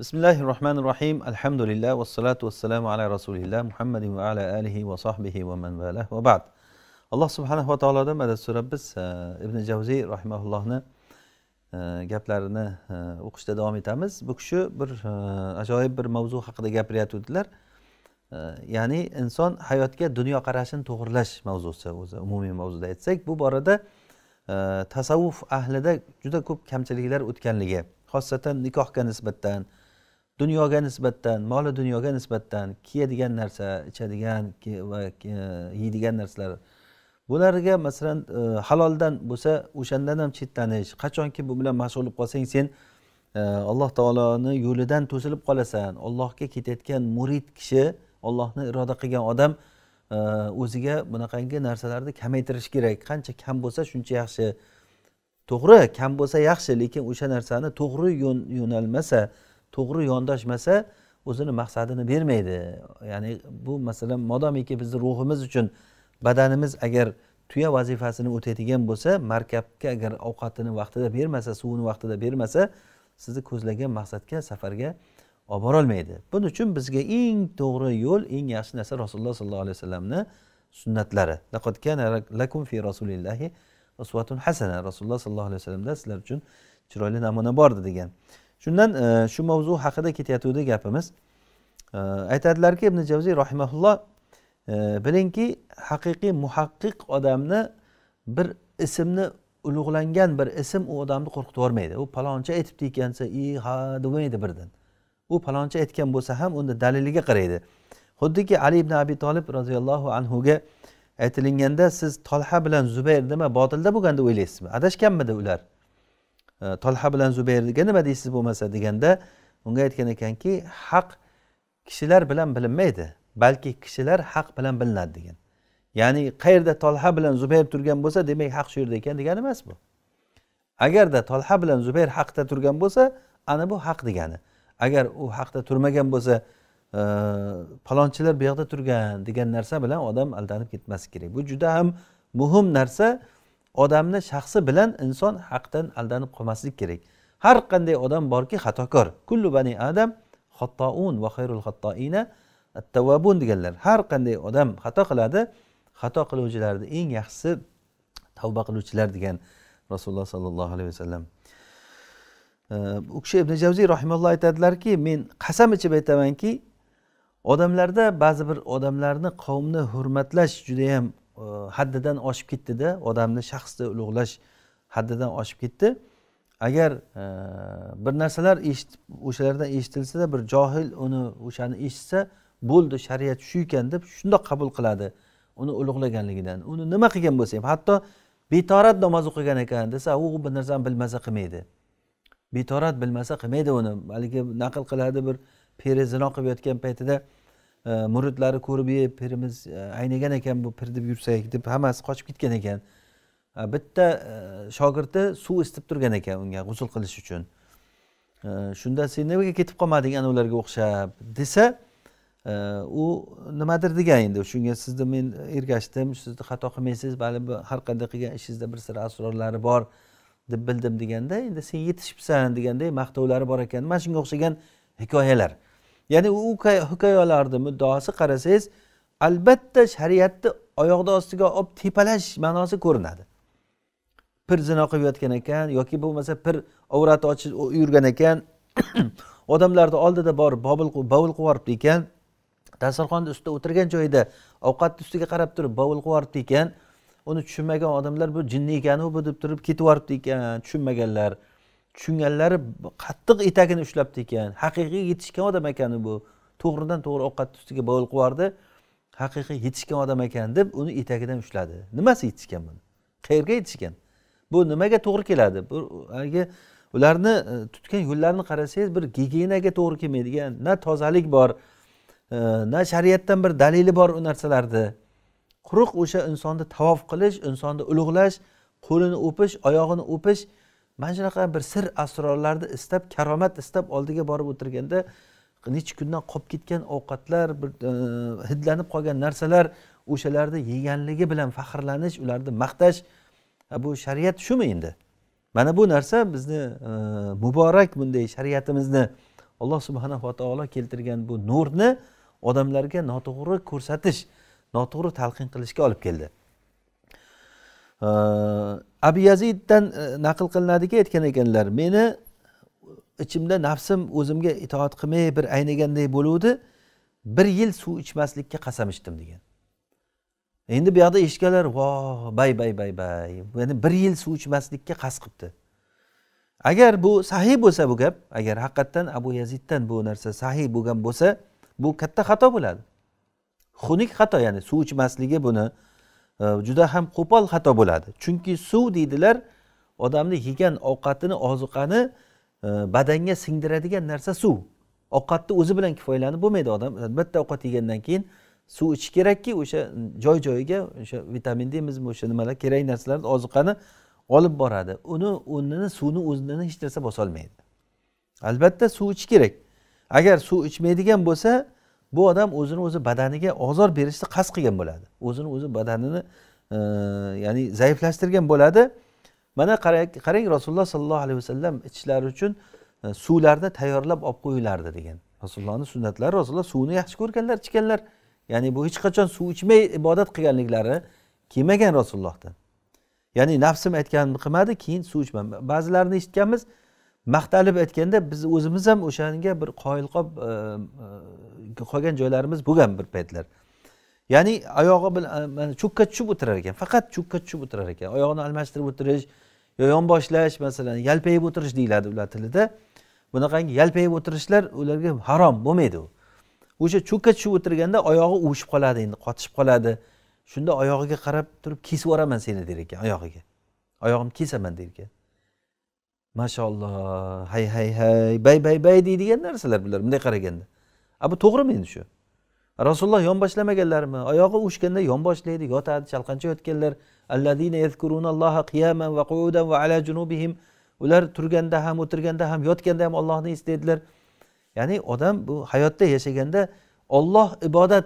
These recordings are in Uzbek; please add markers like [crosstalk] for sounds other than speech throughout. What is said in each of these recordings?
bismillahi rohmanir rohim alhamdulillah vassalatu vassalamu ala rasulilloh muhammadin va ala alihi va sohbihi va man valah va ba'd alloh va taolodan madad so'rab biz e, ibn javziy rahimaullohni e, gaplarini e, o'qishda davom etamiz bu kishi bir ajoyib bir mavzu haqida gapirayotgandilar ya'ni inson hayotga dunyoqarashini to'g'irlash mavzusi o'zi umumiy mavzuda aytsak bu borada tasavvuf ahlida juda ko'p kamchiliklar o'tganligi xosatan nikohga nisbatan dunyoga nisbatan moli dunyoga nisbatan kiyadigan narsa ichadigan va yeydigan narsalar bularga masalan e, haloldan bo'lsa o'shandan ham chetlanish qachonki bu bilan mashg'ul bo'lib qolsang sen e, alloh taoloni yo'lidan to'silib qolasan ollohga ketayotgan murid kishi ollohni iroda qilgan odam e, o'ziga bunaqangi narsalarni kamaytirish kerak qancha kam bo'lsa shuncha yaxshi to'g'ri kam bo'lsa yaxshi lekin o'sha narsani to'g'ri yo'nalmasa yun, to'g'ri yondashmasa o'zini maqsadini bermaydi ya'ni bu masalan modomiki bizni ruhimiz uchun badanimiz agar tuya vazifasini o'taydigan bo'lsa markabga agar ovqatini vaqtida bermasa suvini vaqtida bermasa sizni ko'zlagan maqsadga safarga olib borolmaydi buning uchun bizga eng to'g'ri yo'l eng yaxshi narsa rasululloh sollallohu alayhi vasallamni sunnatlari lakum fi rasulillahi hasana rasululloh sollallohu alayhi vasallamda sizlar uchun chiroyli namuna bordi degan shundan e, shu mavzu haqida ketayotgandi gapimiz e, aytadilarki ibn javziy rahimaulloh e, bilingki haqiqiy muhaqqiq odamni bir ismni ulug'langan bir ism u odamni qo'rqitib yubormaydi u paloncha aytibdi ekan desa i ha demaydi birdan u paloncha aytgan bo'lsa ham unda daliliga qaraydi xuddiki ali ibn abi tolib roziyallohu anhuga aytilinganda siz tolha bilan zubayr nima botilda bo'lgan deb o'ylaysizmi adashganmidi ular tolha bilan zubayrga nima deysiz bo'lmasa deganda unga aytgan ekanki haq kishilar bilan bilinmaydi balki kishilar haq bilan bilinadi degan ya'ni qayerda tolha bilan zubayr turgan bo'lsa demak haq shu yerda ekan degani emas bu agarda tolha bilan zubayr haqda turgan bo'lsa ana bu haq degani agar u haqda turmagan bo'lsa e, palonchilar bu yoqda turgan degan narsa bilan odam aldanib ketmasligi kerak bu juda ham muhim narsa odamni shaxsi bilan inson haqdan aldanib qolmaslik kerak har qanday odam borki xatokor kullu bani adam xattoun va xayrul xattoina attavabun deganlar har qanday odam xato qiladi xato qiluvchilarni eng yaxshisi tavba qiluvchilar degan rasululloh sollallohu alayhi vasallam u kishi ibn javziy rahimalloh aytadilarki men qasam ichib aytamanki odamlarda ba'zi bir odamlarni qavmni hurmatlash judayam Э, haddidan oshib ketdida odamni shaxsni ulug'lash haddidan oshib ketdi agar e, bir narsalar eshitib o'shalardan eshitilsada bir johil uni o'shani eshitsa bo'ldi shariat shu ekan deb shundoq qabul qiladi uni ulug'laganligidan uni nima qilgan bo'lsa ham hatto betorat namoz o'qigan ekan desa u bir narsani bilmasa qilmaydi betorat bilmasa qilmaydi uni haligi naql qiladi bir peri zino qilib yotgan paytida muridlari ko'rib e pirimiz aynagan ekan bu pir deb yursak deb hammasi qochib ketgan ekan bitta e, shogirdi suv istib turgan ekan unga g'usul qilish uchun e, shunda sen nimaga ketib qolmading ana ularga o'xshab desa e, u nimadir degan endi shunga sizni men ergashdim sizni xato qilmaysiz bali har qanday qilgan ishingizda bir sir asrorlari bor deb bildim deganda endi sen yetishibsan deganday maqtovlari bor ekan mana shunga o'xshagan hikoyalar ya'ni u hikoyalarni muddaosi qarasangiz albatta shariatni oyoqni ostiga olib tepalash ma'nosi ko'rinadi pir zino qilib yotgan ekan yoki bo'lmasa pir avrati ochib yurgan ekan [coughs] odamlarni oldida borib bovul qilib yuboribdi ekan dasturxonni ustida o'tirgan joyida ovqatni ustiga qarab turib bovul qilib yuboribdi ekan uni tushunmagan odamlar bu jinni ekanu bu deb turib ketib yuboribdi ekan tushunmaganlar tushunganlari qattiq etagini ushlabdi ekan haqiqiy yetishgan odam ekan bu to'g'ridan to'g'ri ovqatni ustiga bovul qilib yubordi haqiqiy yetishgan odam ekan deb uni etagidan ushladi nimasi yetishgan buni qayerga yetishgan bu nimaga to'g'ri keladi bu haligi ularni e, tutgan yo'llarini qarasangiz bir gigiyenaga to'g'ri kelmaydigan na tozalik bor e, na shariatdan bir dalili bor u narsalarni quruq o'sha insonni tavof qilish insonni ulug'lash qo'lini o'pish oyog'ini o'pish mana shunaqa bir sir asrorlarni istab karomat istab oldiga borib o'tirganda necha kundan qolib ketgan ovqatlar bir e, hidlanib qolgan narsalar o'shalarni yeganligi bilan faxrlanish ularni maqtash bu shariat shumi endi mana bu narsa bizni e, muborak bunday shariatimizni alloh subhanava taolo keltirgan bu nurni odamlarga noto'g'ri ko'rsatish noto'g'ri talqin qilishga olib keldi abu yaziddan e, naql qilinadiki aytgan ekanlar meni ichimda nafsim o'zimga itoat qilmay bir ayniganday bo'luvdi bir yil suv ichmaslikka qasam ichdim degan endi bu yoqda eshitganlar vo bay bay bay bay ya'ni bir yil suv ichmaslikka qasd qilibdi agar bu sahiy bo'lsa bu gap agar haqiqatdan abu yaziddan bu narsa sahiy bo'lgan bo'lsa bu katta xato bo'ladi xunuk xato ya'ni suv ichmasligi buni Э, juda ham qo'pol xato bo'ladi chunki suv deydilar odamni yegan ovqatini ozuqani e, badanga singdiradigan narsa suv ovqatni o'zi bilan kifoyalanib bo'lmaydi odam albatta ovqat yegandan keyin suv ichish kerakki o'sha joy joyiga o'sha vitamin deymizmi o'sha nimalar kerak narsalarni ozuqani olib boradi uni o'rnini suvni o'rnini hech narsa bosolmaydi albatta suv ichish kerak agar suv ichmaydigan bo'lsa bu odam o'zini o'zi badaniga ozor berishni qasd qilgan bo'ladi o'zini o'zi badanini e, ya'ni zaiflashtirgan bo'ladi mana qarang rasululloh sollallohu alayhi vasallam ichishlari uchun e, suvlarni tayyorlab olib qo'yilardi degan rasulullohni sunnatlari rasululloh suvni yaxshi ko'rganlar ichganlar ya'ni bu hech qachon suv ichmay ibodat qilganliklari kelmagan rasulullohdan ya'ni nafsim aytganini qilmadi keyin suv ichmadi ba'zilarini eshitganmiz maqtalib aytganda biz o'zimiz ham o'shanga bir qoyil qolib e, e, qolgan joylarimiz bo'lgan bir paytlar ya'ni oyog'i bilan e, cho'kka tushib o'tirar ekan faqat cho'kka tushib o'tirar ekan oyog'ini almashtirib o'tirish yo yonboshlash masalan yalpayib o'tirish deyiladi ular tilida bunaqangi yalpayib o'tirishlar ularga harom bo'lmaydi u o'sha cho'kka tushib o'tirganda oyog'i uvishib qoladi endi qotishib qoladi shunda oyog'iga qarab turib kesib yuboraman seni der ekan oyog'iga oyog'imni kesaman der ekan mashaalloh hay hay hay bay bay bay deydigan narsalar bular bunday qaraganda a bu to'g'rimi endi shu rasululloh yonboshlamaganlarmi oyog'i uvushganda yonboshlaydi yotadi chalqancha yotganlar ular turganda ham o'tirganda ham yotganda ham ollohni eslaydilar ya'ni odam bu hayotda yashaganda olloh ibodat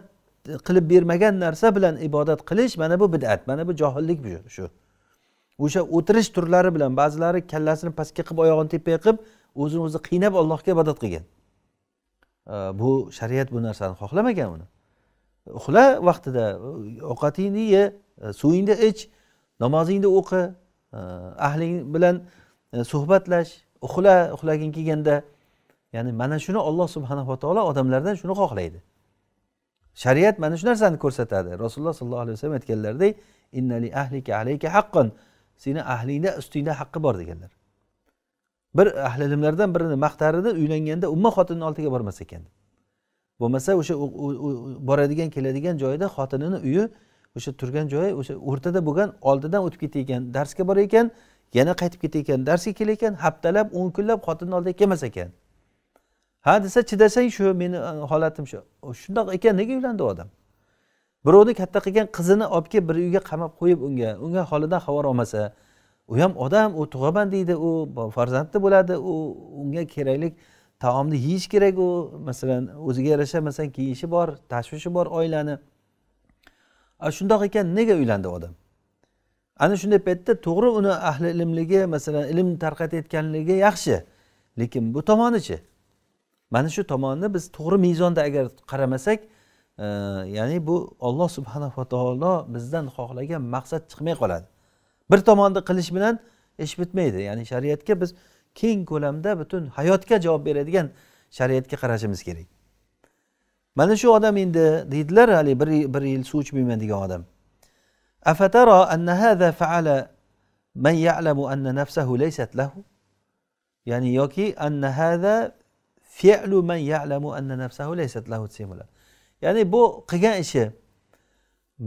qilib bermagan narsa bilan ibodat qilish mana bu bid'at mana bu johillik shu o'sha o'tirish turlari bilan ba'zilari kallasini pastga qilib oyog'ini tepaga qilib o'zini o'zi qiynab allohga ibodat qilgan bu shariat bu narsani xohlamagan uni uxla vaqtida ovqatingni ye e, suvingni ich namozingni o'qi e, ahling bilan e, suhbatlash uxla uxlaging kelganda ya'ni mana shuni olloh subhanava taolo odamlardan shuni xohlaydi shariat mana shu narsani ko'rsatadi rasululloh sollallohu alayhi vasallam aytganlaridek innali ahlika alayka haqqan seni ahlingda ustingda haqqi bor deganlar bir ahli ilmlardan birini maqtar edi uylanganda umuman xotinini oldiga bormas ekan bo'lmasa o'sha boradigan keladigan joyida xotinini uyi o'sha turgan joyi o'sha o'rtada bo'lgan oldidan o'tib ketar ekan darsga borar ekan yana qaytib ketar ekan darsga kelar ekan haftalab o'n kunlab xotinini oldiga kelmas ekan ha desa chidasang shu meni e, holatim shu shundoq ekan nega uylandi odam birovni katta qilgan qizini olib kelib bir uyga qamab qo'yib unga unga holidan xabar olmasa u ham odam u tug'aman deydi u farzandni bo'ladi u unga kerakli taomni yeyish kerak u masalan o'ziga yarasha masalan kiyishi bor tashvishi bor oilani shundoq ekan nega uylandi odam ana shunday paytda to'g'ri uni ahli ilmligi masalan ilm tarqatayotganligi yaxshi lekin bu tomonichi mana shu tomonni biz to'g'ri mezonda agar qaramasak ya'ni bu olloh subhanava taolo bizdan xohlagan maqsad chiqmay qoladi bir tomonni qilish bilan ish bitmaydi ya'ni shariatga biz keng ko'lamda butun hayotga javob beradigan shariatga qarashimiz kerak mana shu odam endi deydilar haligi bir, bir yil suv ichmayman degan odam afataro anna hada faala man ya'lamu anna nafsahu laysat lahu ya'ni yoki anna hada fi'lu man ya'lamu anna nafsahu laysat lahu desam bo'ladi ya'ni bu qilgan ishi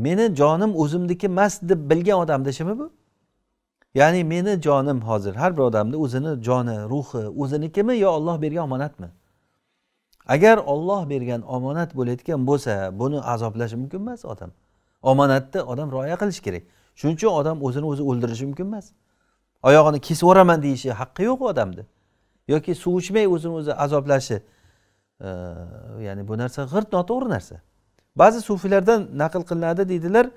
meni jonim o'zimniki emas deb bilgan odamni ishimi bu ya'ni meni jonim hozir har bir odamni o'zini joni ruhi o'zinikimi yo olloh bergan omonatmi agar olloh bergan omonat bo'layotgan bo'lsa buni azoblashi mumkin emas odam omonatni odam rioya qilishi kerak shuning uchun odam o'zini o'zi o'ldirishi mumkin emas oyog'ini kesib yuboraman deyishi haqqi yo'q odamni yoki suv ichmay o'zini o'zi azoblashi ya'ni bu narsa g'irt noto'g'ri narsa ba'zi sufiylardan naql qilinadi deydilar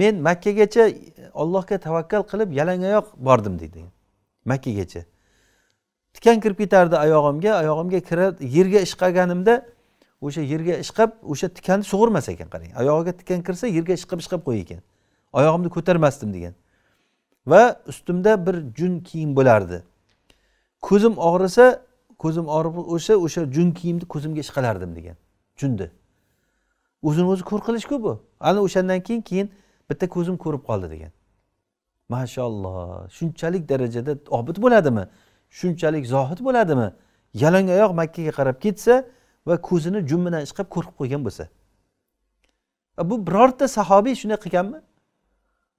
men makkagacha ollohga tavakkal qilib yalangoyoq bordim deydi makkagacha tikan kirib ketardi oyog'imga oyog'imga kirib yerga ishqaganimda o'sha yerga ishqab o'sha tikanni sug'urmas ekan qarang oyog'iga tikan kirsa yerga ishqab ishqab qo'yar ekan oyog'imni ko'tarmasdim degan va ustimda bir jun kiyim bo'lardi ko'zim og'risa ko'zim og'rib o'sha o'sha jun kiyimni ko'zimga ishqalardim degan junni o'zini o'zi ko'r qilishku bu ana o'shandan keyin keyin bitta ko'zim ko'rib qoldi degan mashaalloh shunchalik darajada obid bo'ladimi shunchalik zohid bo'ladimi yalang oyoq makkaga qarab ketsa va ko'zini jun bilan ishqab ko'rib qo'ygan bo'lsa bu birorta sahobiy shunday qilganmi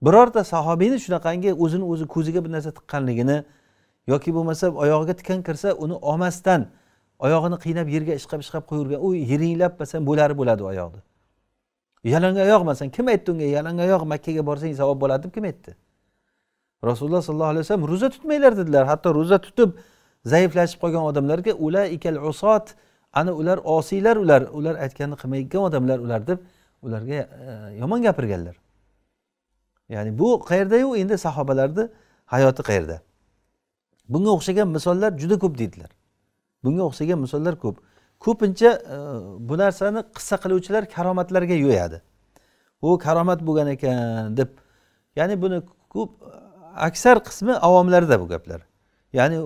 birorta sahobiyni shunaqangi o'zini o'zi ko'ziga bir narsa tiqqanligini yoki bo'lmasa oyog'iga tikan kirsa uni olmasdan oyog'ini qiynab yerga ishqab ishqab qo'yavergan u yiringlab masalan bo'lari bo'ladi oyoqni yalanga oyoq masalan kim aytdi unga yalanga oyoq makkaga borsang savob bo'ladi deb kim aytdi rasululloh sollallohu alayhi vasallam ro'za tutmanglar dedilar hatto ro'za tutib zaiflashib qolgan odamlarga ular ikal usot ana ular osiylar ular ular aytganini qilmaydigan odamlar ular deb ularga e, yomon gapirganlar ya'ni bu qayerdayu endi sahobalarni hayoti qayerda bunga o'xshagan misollar juda ko'p deydilar bunga o'xshagan misollar ko'p ko'pincha e, bu narsani qissa qiluvchilar karomatlarga yo'yadi u karomat bo'lgan ekan deb ya'ni buni ko'p aksar qismi avomlarda bu gaplar ya'ni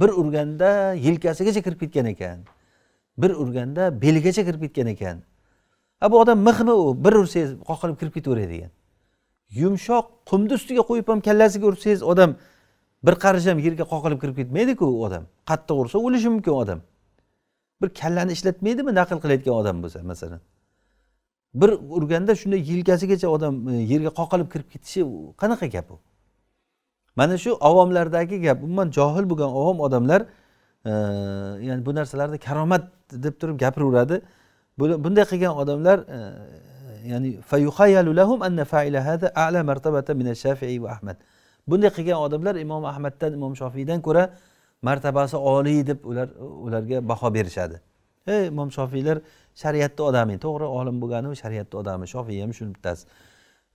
bir urganda yelkasigacha kirib ketgan ekan bir urganda beligacha kirib ketgan ekan a bu odam mixmi u bir ursangiz qoqilib kirib ketaveradi degan yumshoq qumni ustiga qo'yib ham kallasiga ursangiz odam bir qarish ham yerga qoqilib kirib ketmaydiku odam qattiq ursa o'lishi mumkin odam bir kallani ishlatmaydimi naql qilayotgan odam bo'lsa masalan bir urganda shunday yelkasigacha odam e, yerga qoqilib kirib ketishi qanaqa gap u mana shu avomlardagi gap umuman johil bo'lgan avom odamlar e, ya'ni bu narsalarni karomat deb turib gapiraveradi bunday qilgan odamlar e, ya'ni bunday qilgan odamlar imom ahmaddan imom shofiydan ko'ra martabasi oliy deb ular ularga baho berishadi e imom shofiylar shariatni odami to'g'ri olim bo'lgani shariatni odami shofiy ham shuni bittasi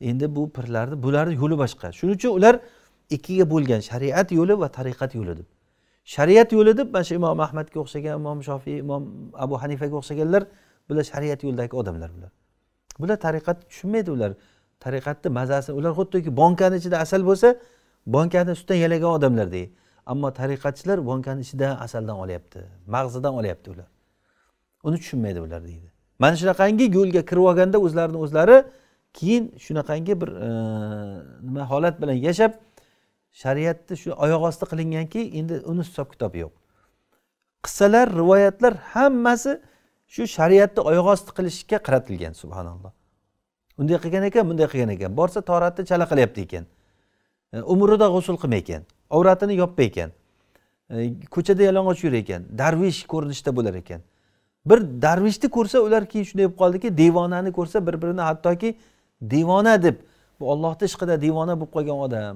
endi bu pirlarni bularni yo'li boshqa shuning uchun ular ikkiga bo'lgan shariat yo'li va tariqat yo'li deb shariat yo'li deb mana shu imom ahmadga o'xshagan imom shofiy imom abu hanifaga o'xshaganlar bular shariat yo'lidagi odamlar bular bular tariqatni tushunmaydi ular tariqatni mazasi ular xuddiki bonkani ichida asal bo'lsa bonkani ustidan yalagan odamlarda ammo tariqatchilar bonkani ichida asaldan olyapti mag'zidan olyapti ular uni tushunmaydi ular deydi mana shunaqangi yo'lga kirib olganda o'zlarini o'zlari keyin shunaqangi bir e, nima holat bilan yashab shariatni shu oyoq osti qilinganki endi uni hisob kitobi yo'q qissalar rivoyatlar hammasi shu shariatni oyoq osti qilishga qaratilgan subhanalloh unday qilgan ekan bunday qilgan ekan borsa toratni chala qilyapti ekan umrida g'usul qilmay ekan avratini yopmay ekan ko'chada yalang'och yurar ekan darvish ko'rinishda bo'lar ekan bir darvishni ko'rsa ular keyin shunday bo'lib qoldiki devonani ko'rsa bir birini hattoki devona deb bu ollohni ishqida devona bo'lib qolgan odam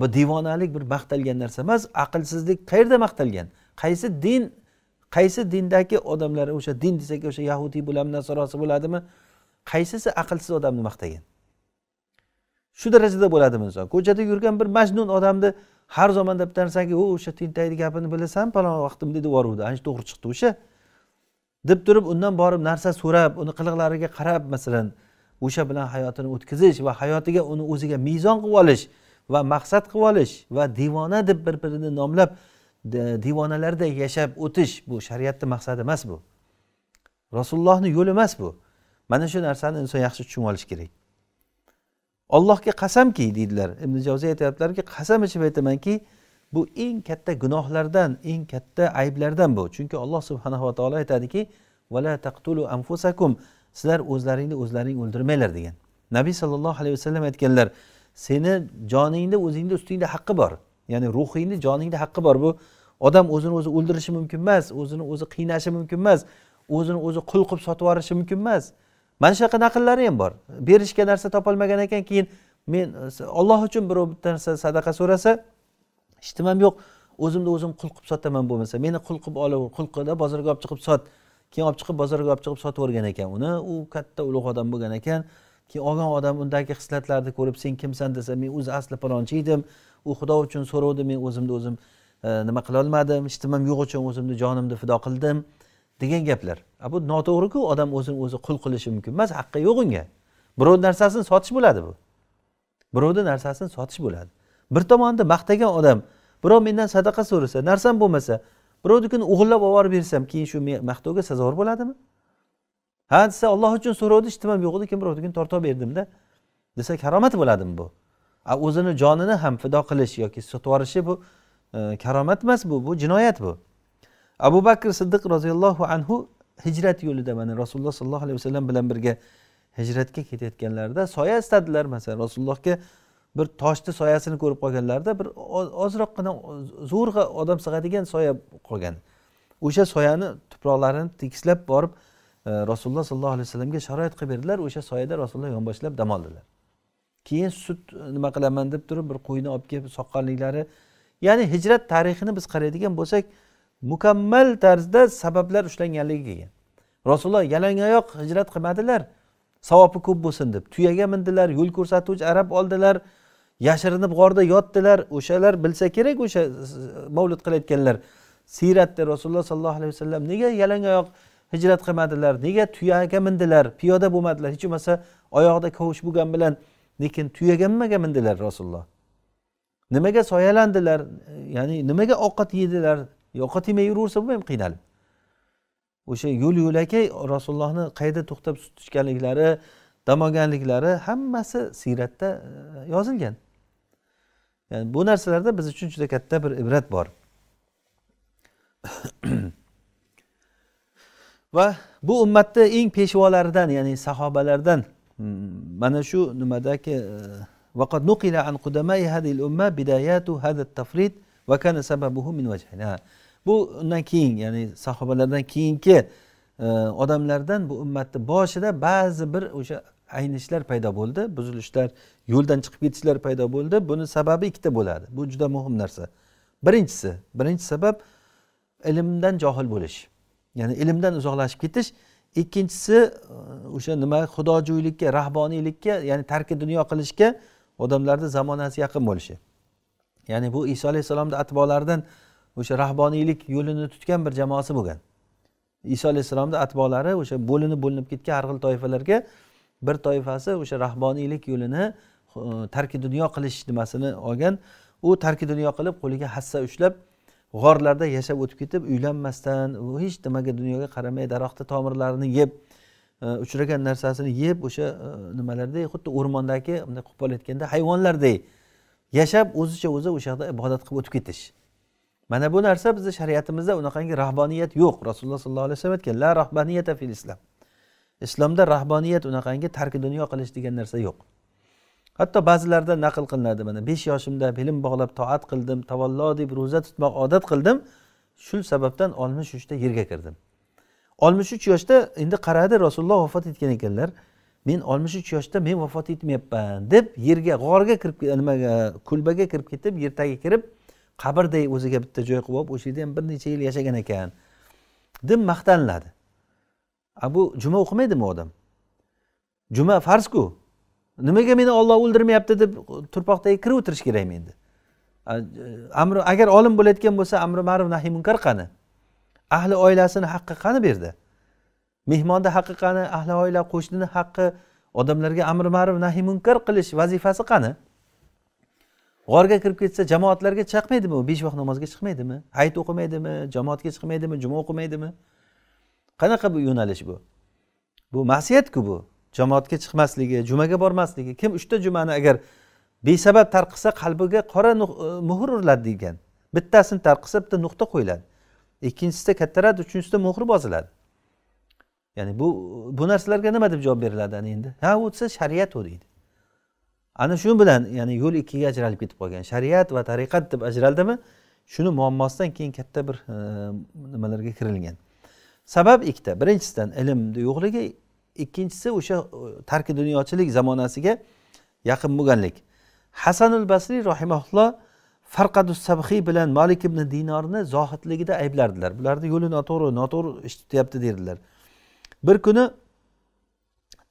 bu devonalik bir maqtalgan narsa emas aqlsizlik qayerda maqtalgan qaysi din qaysi dindagi odamlar o'sha din desak o'sha yahudiy bo'ladimi nasorosi bo'ladimi qaysisi aqlsiz odamni maqtagan shu darajada bo'ladimi inson ko'chada yurgan bir majnun odamni har zamonda bitta narsaga u o'sha tentakni gapini bilasan palon vaqtimda deb yuboruvdi ancha to'g'ri chiqdi o'sha deb turib undan borib narsa so'rab uni qiliqlariga qarab masalan o'sha bilan hayotini o'tkazish va hayotiga uni o'ziga mezon qilib olish va maqsad qilib olish va devona deb bir birini nomlab devonalarday yashab o'tish bu shariatni maqsadi emas bu rasulullohni yo'li emas bu mana shu narsani inson yaxshi tushunib olishi kerak ollohga qasamki deydilar ibn javziy aytyaptilarki qasam ichib aytamanki bu eng katta gunohlardan eng katta ayblardan bu chunki alloh subhanava taolo aytadiki vala taqtulu anfusakum sizlar o'zlaringni o'zlaring o'ldirmanglar degan nabiy sollallohu alayhi vasallam aytganlar seni joningni o'zingni ustingda haqqi bor ya'ni ruhingni joningni haqqi bor bu odam o'zini o'zi o'ldirishi mumkin emas o'zini o'zi qiynashi mumkin emas o'zini o'zi qul qilib sotib yuborishi mumkin emas mana shunaqa naqllari ham bor berishga narsa topolmagan ekan keyin men olloh uchun birov bitta narsa sadaqa so'rasa ham yo'q o'zimni o'zim qul qilib sotaman bo'lmasa meni qul qilib olaver qul qilda bozorga olib chiqib sot keyin olib chiqib bozorga olib chiqib sotib yuborgan ekan uni u katta ulug' odam bo'lgan ekan keyin olgan odam undagi xislatlarni ko'rib sen kimsan desa men o'zi asli palonchi edim u xudo uchun so'rovdi men o'zimni o'zim e, nima qilolmadim ishtimam yo'q uchun o'zimni jonimni fido qildim degan gaplar bu noto'g'riku odam o'zini o'zi qul qilishi mumkin emas haqqi yo'q unga birovni narsasini sotish bo'ladi bu birovni narsasini sotish bo'ladi bir tomonda maqtagan odam birov mendan sadaqa so'rasa narsam bo'lmasa birovnikini o'g'irlab olib bersam keyin shu maqtovga sazovor bo'ladimi ha desa olloh uchun so'rovdi ham yo'q edi keyin birovnikini tortib olib berdimda desa karomat bo'ladimi bu a o'zini jonini ham fido qilish yoki sotib yuborishi bu e, karomat emas bu bu jinoyat bu abu bakr siddiq roziyallohu anhu hijrat yo'lida mana rasululloh sollallohu alayhi vasallam bilan birga hijratga ketayotganlarida soya istadilar masalan rasulullohga bir toshni soyasini ko'rib qolganlarida bir ozroqgina zo'rg'a odam sig'adigan soya qolgan o'sha soyani tuproqlarini tekislab borib e, rasululloh sollallohu alayhi vasallamga sharoit qilib berdilar o'sha soyada rasululloh yonboshlab dam oldilar keyin sut nima qilaman deb turib bir qo'yni olib kelib soqqanliklari ya'ni hijrat tarixini biz qaraydigan bo'lsak mukammal tarzda sabablar ushlanganligi kelgan rasululloh yalang oyoq hijrat qilmadilar savobi ko'p bo'lsin deb tuyaga mindilar yo'l ko'rsatuvchi arab oldilar yashirinib g'orda yotdilar o'shalar bilsa kerak o'sha mavlud qilayotganlar siyratda rasululloh sollallohu alayhi vasallam nega yalang oyoq hijrat qilmadilar nega tuyaga mindilar piyoda bo'lmadilar hech bo'lmasa oyog'ida kovush bo'lgani bilan lekin tuyaga nimaga mindilar rasululloh nimaga soyalandilar ya'ni nimaga ovqat yedilar yoqqa tegmay yuraversa bo'lmaydimi qiynalib o'sha yo'l yo'lakay rasulullohni qayerda to'xtab tutishganliklari dam olganliklari hammasi siyratda e, yozilgan ya'ni bu narsalarda biz uchun juda katta bir ibrat bor [coughs] va bu ummatni eng peshvolaridan ya'ni sahobalardan hmm, mana shu nimadagi وقد نقل عن قدماء هذه الأمة بدايات هذا التفريط وكان سببه من bu undan keyin ya'ni sahobalardan keyingi e, odamlardan bu ummatni boshida ba'zi bir o'sha aynishlar paydo bo'ldi buzilishlar yo'ldan chiqib ketishlar paydo bo'ldi buni sababi ikkita bo'ladi bu juda muhim narsa birinchisi birinchi sabab ilmdan johil bo'lish ya'ni ilmdan uzoqlashib ketish ikkinchisi e, o'sha nima xudojo'ylikka rahboniylikka ya'ni tarki dunyo qilishga odamlarni zamonasi yaqin bo'lishi ya'ni bu iso alayhissalomni atbolaridan o'sha rahboniylik yo'lini tutgan bir jamoasi bo'lgan iso alayhissalomni atbolari o'sha bo'linib bo'linib ketgan har xil toifalarga bir toifasi o'sha rahboniylik yo'lini tarki dunyo qilish nimasini olgan u tarki dunyo qilib qo'liga hassa ushlab g'orlarda yashab o'tib ketib uylanmasdan hech nimaga dunyoga qaramay daraxtni tomirlarini yeb e, uchragan narsasini yeb o'sha e, nimalarday xuddi o'rmondagi bunday qo'pol aytganda hayvonlardek yashab o'zicha o'zi o'sha yoqda ibodat qilib o'tib ketish mana bu narsa bizni shariatimizda unaqangi rahboniyat yo'q rasululloh sollallohu alayhi vasallam aytgan la rahbaniyata fil islam islomda rahboniyat unaqangi tarki dunyo qilish degan narsa yo'q hatto ba'zilarda naql qilinadi mana besh yoshimda belim bog'lab toat qildim tavallo deb ro'za tutmoq odat qildim shu sababdan oltmish uchda yerga kirdim oltmish uch yoshda endi qaradi rasululloh vafot etgan ekanlar men oltmish uch yoshda men vafot etmayapman deb yerga g'orga kirib nimaga kulbaga kirib ketib yer tagiga kirib qabrday o'ziga bitta joy qilib olib o'sha yerda ham bir necha yil yashagan ekan deb maqtaniladi a bu juma o'qimaydimi odam juma farzku nimaga meni olloh o'ldirmayapti deb turpoqdagi kirib o'tirish kerakmi endi amri agar olim bo'layotgan bo'lsa amri ma'ruf nahiy munkar qani ahli oilasini haqqi qani bu yerda mehmonni haqqi qani ahli oila qo'shnini haqqi odamlarga amri ma'ruf nahiy munkar qilish vazifasi qani g'orga kirib ketsa jamoatlarga chaqmaydimi u besh vaqt namozga chiqmaydimi hayit o'qimaydimi jamoatga chiqmaydimi juma o'qimaydimi qanaqa bu yo'nalish bu bu masiyatku bu jamoatga chiqmasligi jumaga bormasligi kim uchta jumani agar besabab tarqisa qalbiga qora e, muhr uriladi degan bittasini tarqisa bitta nuqta qo'yiladi ikkinchisida kattaradi uchinchisida muhr bosiladi ya'ni bu bu narsalarga nima deb javob beriladi endi ha u desa shariat u deydi ana shu bilan ya'ni yo'l ikkiga ajralib ketib qolgan shariat va tariqat deb ajraldimi shuni muammosidan keyin katta bir e, nimalarga kirilgan sabab ikkita birinchisidan ilmni yo'qligi ikkinchisi o'sha e, tarki dunyochilik zamonasiga yaqin bo'lganlik hasanul basriy rahimaulloh farqadus sabhiy bilan malik ibn dinorni zohidligida ayblardilar bularni yo'li noto'g'ri noto'g'ri ish tutyapti derdilar bir kuni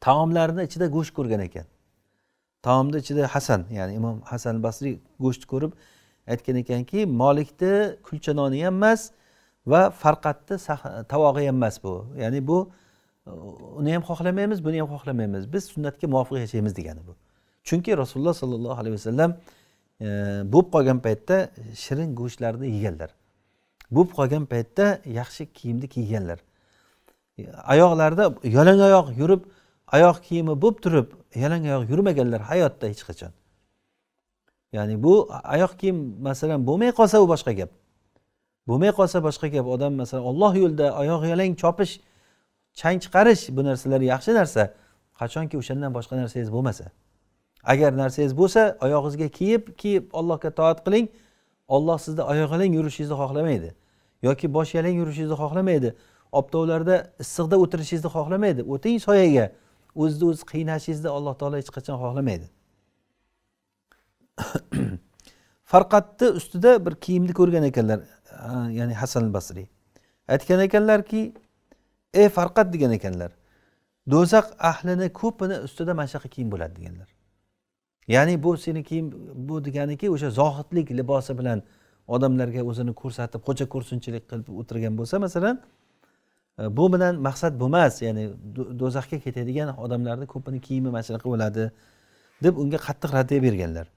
taomlarni ichida go'sht ko'rgan ekan taomni ichida hasan ya'ni imom hasan basriy go'shtni ko'rib aytgan ekanki molikni kulcha noni ham emas va farqatni tovog'i ham emas bu ya'ni bu uni ham xohlamaymiz buni ham xohlamaymiz biz sunnatga muvofiq yashaymiz degani bu chunki rasululloh sollallohu alayhi vasallam e, bo'lib qolgan paytda shirin go'shtlarni yeganlar bo'lib qolgan paytda yaxshi kiyimni kiyganlar e, oyoqlarida yalang oyoq yurib oyoq kiyimi bo'lib turib yalang oyoq yurmaganlar hayotda hech qachon ya'ni bu oyoq kiyim masalan bo'lmay qolsa u boshqa gap bo'lmay qolsa boshqa gap odam masalan olloh yo'lida oyoq yalang chopish chang chiqarish bu narsalar yaxshi narsa qachonki o'shandan boshqa narsangiz bo'lmasa agar narsangiz bo'lsa oyog'ingizga kiyib kiyib allohga toat qiling olloh sizni oyoq yalang yurishingizni xohlamaydi yoki bosh yalang yurishingizni xohlamaydi obtovlarda issiqda o'tirishingizni xohlamaydi o'ting soyaga o'zizni o'zi qiynashingizni alloh taolo hech qachon xohlamaydi [coughs] farqatni ustida bir kiyimni ko'rgan ekanlar ya'ni hasan basriy aytgan ekanlarki ey farqat degan ekanlar do'zax ahlini ko'pini ustida mana shunaqa kiyim bo'ladi deganlar ya'ni bu seni kiyim bu deganiki o'sha zohidlik libosi bilan odamlarga o'zini ko'rsatib xo'ja ko'rsinchilik qilib o'tirgan bo'lsa masalan Э, bu bilan maqsad bo'lmas ya'ni do'zaxga ketadigan odamlarni ko'pini kiyimi mana shunaqa bo'ladi deb unga qattiq raddiya berganlar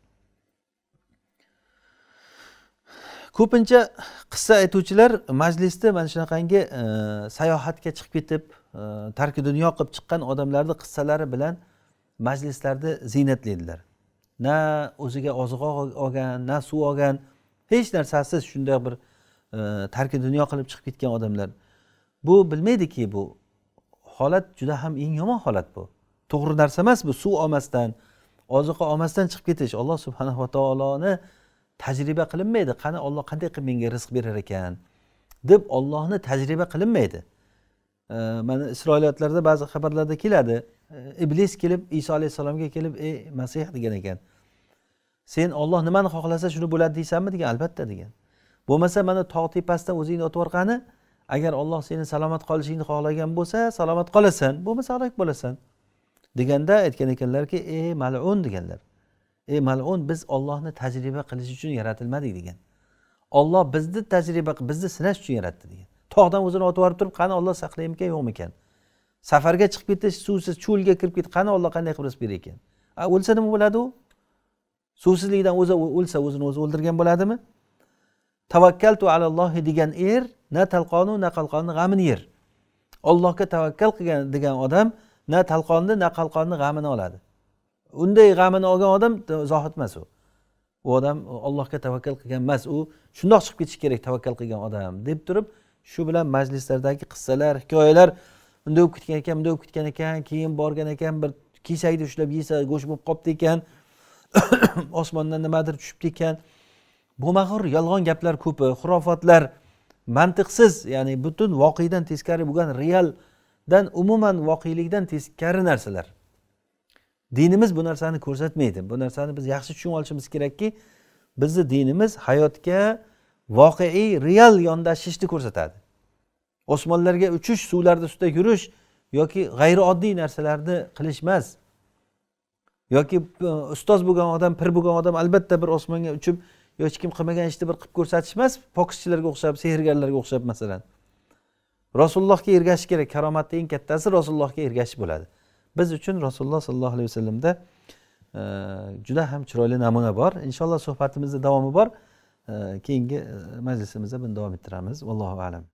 ko'pincha qissa aytuvchilar majlisda mana shunaqangi e, sayohatga chiqib ketib e, tarki dunyo qilib chiqqan odamlarni qissalari bilan majlislarni ziynatlaydilar na o'ziga oziq olgan na suv olgan hech narsasiz shunday bir e, tarki dunyo qilib chiqib ketgan odamlar bu bilmaydiki bu holat juda ham eng yomon holat bu to'g'ri narsa emas bu suv olmasdan oziqa olmasdan chiqib ketish alloh subhanava taoloni tajriba qilinmaydi qani olloh qanday qilib menga rizq berar ekan deb ollohni tajriba qilinmaydi mana isroiliyatlarda ba'zi xabarlarda keladi iblis kelib iso alayhissalomga kelib ey masih degan ekan sen olloh nimani xohlasa shuni bo'ladi deysanmi degan albatta degan bo'lmasa mana tog' tepasidan o'zingni otib yuborqani agar olloh seni salomat qolishingni xohlagan bo'lsa salomat qolasan bo'lmasa halok bo'lasan deganda aytgan ekanlarki ey malun deganlar ey malun biz ollohni tajriba qilish uchun yaratilmadik degan olloh bizni tajriba bizni sinash uchun yaratdi degan tog'dan o'zini otib yuborib turib qani olloh saqlaymikan yo'qmi ekan safarga chiqib ketish suvsiz cho'lga kirib ketib qani olloh qanday qilib rizq berar ekan o'lsa nima bo'ladi u suvsizlikdan o'zi o'lsa o'zini o'zi o'ldirgan bo'ladimi tavakkaltu alallohi degan er na talqonu na qalqonni g'amini yer ollohga tavakkal qilgan degan odam na talqonni na qalqonni g'amini oladi unday g'amini olgan odam zohid emas u u odam ollohga tavakkal qilgan emas u shundoq chiqib ketishi kerak tavakkal qilgan odam deb turib shu bilan majlislardagi qissalar hikoyalar bunday bo'lib ketgan ekan bunday bo'lib ketgan ekan keyin borgan ekan bir kesakni ushlab yesa go'sht bo'lib qolibdi ekan [coughs] osmondan nimadir tushibdi ekan bo'lmag'ur yolg'on gaplar ko'pi xurofotlar mantiqsiz ya'ni butun voqedan teskari bo'lgan realdan umuman voqelikdan teskari narsalar dinimiz bu narsani ko'rsatmaydi bu narsani biz yaxshi tushunib olishimiz kerakki bizni dinimiz hayotga voqeiy real yondashishni ko'rsatadi osmonlarga uchish suvlarni ustida yurish yoki g'ayrioddiy narsalarni qilish emas yoki e, ustoz bo'lgan odam pir bo'lgan odam albatta bir osmonga uchib hech kim qilmagan ishni bir qilib ko'rsatish emas pokischilarga o'xshab sehrgarlarga o'xshab masalan rasulullohga ergashish kerak karomatni eng kattasi rasulullohga ergashish bo'ladi biz uchun rasululloh sollallohu alayhi vasallamda e, juda ham chiroyli namuna bor inshaalloh suhbatimizni davomi bor e, keyingi e, majlisimizda buni davom ettiramiz allohu alam